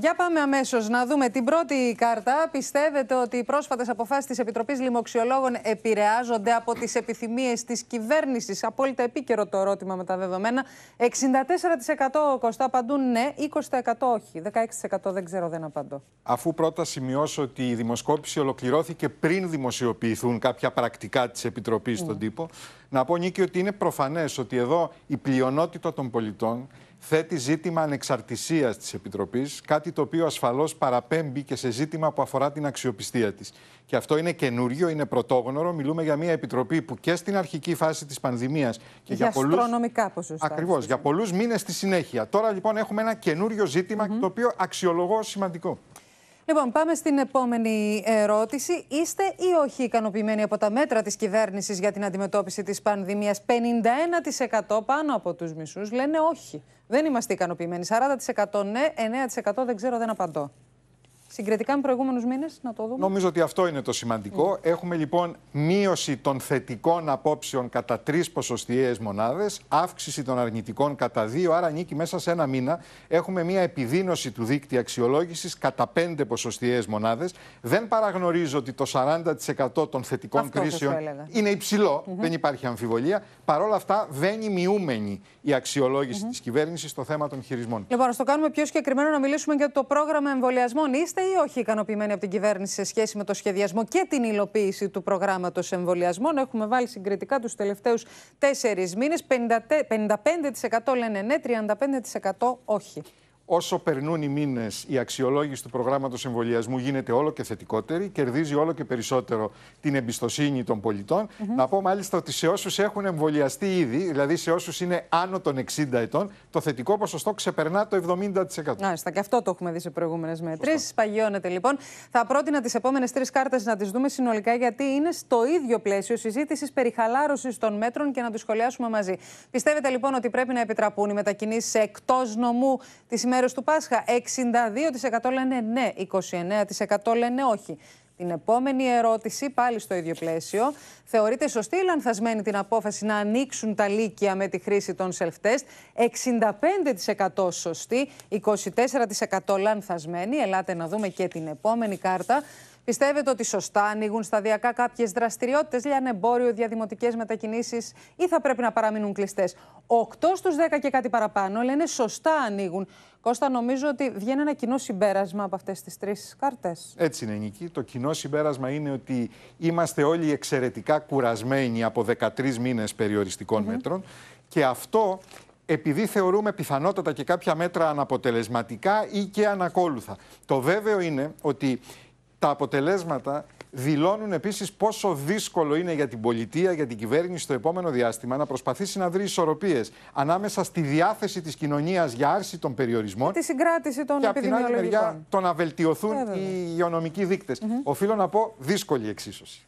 Για πάμε αμέσως να δούμε την πρώτη κάρτα. Πιστεύετε ότι οι πρόσφατες αποφάσεις της Επιτροπής Λιμοξιολόγων επηρεάζονται από τις επιθυμίες της κυβέρνησης. Απόλυτα επίκαιρο το ερώτημα με τα δεδομένα. 64% κοστά απαντούν ναι, 20% όχι. 16% δεν ξέρω, δεν απαντώ. Αφού πρώτα σημειώσω ότι η δημοσκόπηση ολοκληρώθηκε πριν δημοσιοποιηθούν κάποια πρακτικά της Επιτροπής mm. στον τύπο, να πω, Νίκη, ότι είναι προφανές ότι εδώ η πλειονότητα των πολιτών θέτει ζήτημα ανεξαρτησίας της Επιτροπής, κάτι το οποίο ασφαλώς παραπέμπει και σε ζήτημα που αφορά την αξιοπιστία της. Και αυτό είναι καινούριο, είναι πρωτόγνωρο. Μιλούμε για μια Επιτροπή που και στην αρχική φάση της πανδημίας και, για, για πολλούς... Αστρονομικά ποσοστά. Ακριβώς, για πολλούς μήνες στη συνέχεια. Τώρα λοιπόν έχουμε ένα καινούριο ζήτημα, το οποίο αξιολογώ σημαντικό. Λοιπόν, πάμε στην επόμενη ερώτηση. Είστε ή όχι ικανοποιημένοι από τα μέτρα της κυβέρνησης για την αντιμετώπιση της πανδημίας. 51% πάνω από τους μισούς λένε όχι. Δεν είμαστε ικανοποιημένοι. 40% ναι, 9% δεν ξέρω, δεν απαντώ. Συγκριτικά με προηγούμενους μήνες, να το δούμε. Νομίζω ότι αυτό είναι το σημαντικό. Ναι. Έχουμε λοιπόν μείωση των θετικών απόψεων κατά τρεις ποσοστιαίες μονάδες, αύξηση των αρνητικών κατά δύο, άρα νίκη μέσα σε ένα μήνα. Έχουμε μια επιδείνωση του δίκτυα αξιολόγησης κατά πέντε ποσοστιαίες μονάδες. Δεν παραγνωρίζω ότι το 40% των θετικών αυτό κρίσεων είναι υψηλό, δεν υπάρχει αμφιβολία. Παρ' όλα αυτά, βαίνει μειούμενη η αξιολόγηση mm -hmm. της κυβέρνησης στο θέμα των χειρισμών. Λοιπόν, ας το κάνουμε πιο συγκεκριμένο να μιλήσουμε για το πρόγραμμα εμβολιασμών. Είστε ή όχι ικανοποιημένοι από την κυβέρνηση σε σχέση με το σχεδιασμό και την υλοποίηση του προγράμματος εμβολιασμών. Έχουμε βάλει συγκριτικά τους τελευταίους τέσσερις μήνες. 55% λένε ναι, 35% όχι. Όσο περνούν οι μήνες, η αξιολόγηση του προγράμματος εμβολιασμού γίνεται όλο και θετικότερη, κερδίζει όλο και περισσότερο την εμπιστοσύνη των πολιτων Να πω μάλιστα ότι σε όσους έχουν εμβολιαστεί ήδη, δηλαδή σε όσους είναι άνω των 60 ετών, το θετικό ποσοστό ξεπερνά το 70%. Μάλιστα, και αυτό το έχουμε δει σε προηγούμενες μετρήσει. Παγιώνεται λοιπόν. Θα πρότεινα τις επόμενες τρεις κάρτες να τις δούμε συνολικά, γιατί είναι στο ίδιο πλαίσιο συζήτησης περί των μέτρων και να τους σχολιάσουμε μαζί. Πιστεύετε λοιπόν ότι πρέπει να επιτραπούν οι μετακινήσεις εκτός νομού τη ημέρα μέρος του Πάσχα. 62% λένε ναι, 29% λένε όχι. Την επόμενη ερώτηση, πάλι στο ίδιο πλαίσιο. Θεωρείται σωστή ή λανθασμένη την απόφαση να ανοίξουν τα λύκεια με τη χρήση των self-test. 65% σωστή, 24% λανθασμένη. Ελάτε να δούμε και την επόμενη κάρτα. Πιστεύετε ότι σωστά ανοίγουν σταδιακά κάποιες δραστηριότητες, εμπόριο, διαδημοτικές μετακινήσεις ή θα πρέπει να παραμείνουν κλειστές. Οκτώ στους δέκα και κάτι παραπάνω λένε σωστά ανοίγουν. Κώστα, νομίζω ότι βγαίνει ένα κοινό συμπέρασμα από αυτές τις τρεις κάρτες. Έτσι είναι, Νική. Το κοινό συμπέρασμα είναι ότι είμαστε όλοι εξαιρετικά κουρασμένοι από 13 μήνες περιοριστικών μέτρων και αυτό επειδή θεωρούμε πιθανότατα και κάποια μέτρα αναποτελεσματικά ή και ανακόλουθα. Το βέβαιο είναι ότι τα αποτελέσματα δηλώνουν επίσης πόσο δύσκολο είναι για την πολιτεία, για την κυβέρνηση στο επόμενο διάστημα να προσπαθήσει να βρει ισορροπίες ανάμεσα στη διάθεση της κοινωνίας για άρση των περιορισμών. Τη συγκράτηση των και από την άλλη μεριά το να βελτιωθούν ε, οι υγειονομικοί δείκτες. Οφείλω να πω δύσκολη εξίσωση.